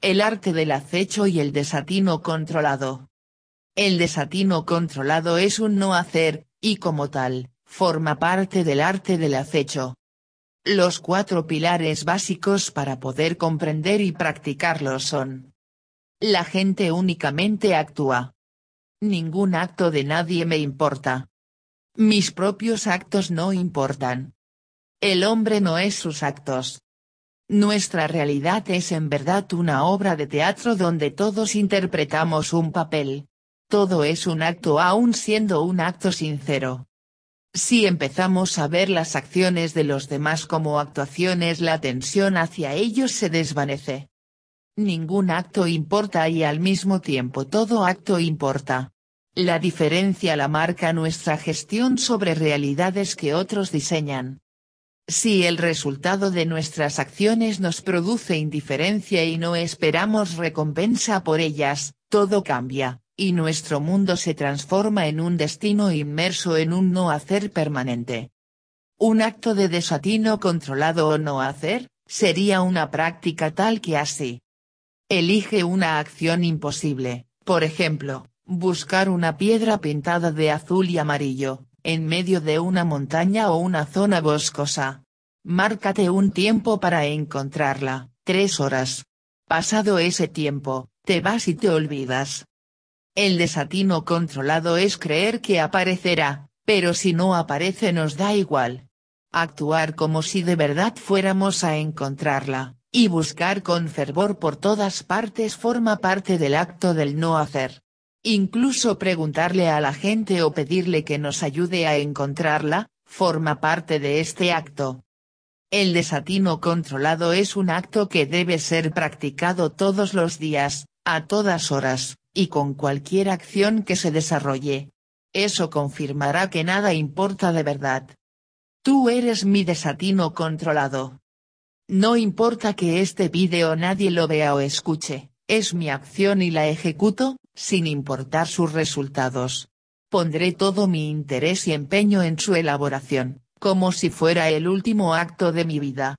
El arte del acecho y el desatino controlado. El desatino controlado es un no hacer, y como tal, forma parte del arte del acecho. Los cuatro pilares básicos para poder comprender y practicarlo son. La gente únicamente actúa. Ningún acto de nadie me importa. Mis propios actos no importan. El hombre no es sus actos. Nuestra realidad es en verdad una obra de teatro donde todos interpretamos un papel. Todo es un acto aún siendo un acto sincero. Si empezamos a ver las acciones de los demás como actuaciones la tensión hacia ellos se desvanece. Ningún acto importa y al mismo tiempo todo acto importa. La diferencia la marca nuestra gestión sobre realidades que otros diseñan. Si el resultado de nuestras acciones nos produce indiferencia y no esperamos recompensa por ellas, todo cambia, y nuestro mundo se transforma en un destino inmerso en un no hacer permanente. Un acto de desatino controlado o no hacer, sería una práctica tal que así. Elige una acción imposible, por ejemplo, buscar una piedra pintada de azul y amarillo, en medio de una montaña o una zona boscosa. Márcate un tiempo para encontrarla, tres horas. Pasado ese tiempo, te vas y te olvidas. El desatino controlado es creer que aparecerá, pero si no aparece nos da igual. Actuar como si de verdad fuéramos a encontrarla, y buscar con fervor por todas partes forma parte del acto del no hacer incluso preguntarle a la gente o pedirle que nos ayude a encontrarla, forma parte de este acto. El desatino controlado es un acto que debe ser practicado todos los días, a todas horas, y con cualquier acción que se desarrolle. Eso confirmará que nada importa de verdad. Tú eres mi desatino controlado. No importa que este vídeo nadie lo vea o escuche, es mi acción y la ejecuto, sin importar sus resultados. Pondré todo mi interés y empeño en su elaboración, como si fuera el último acto de mi vida.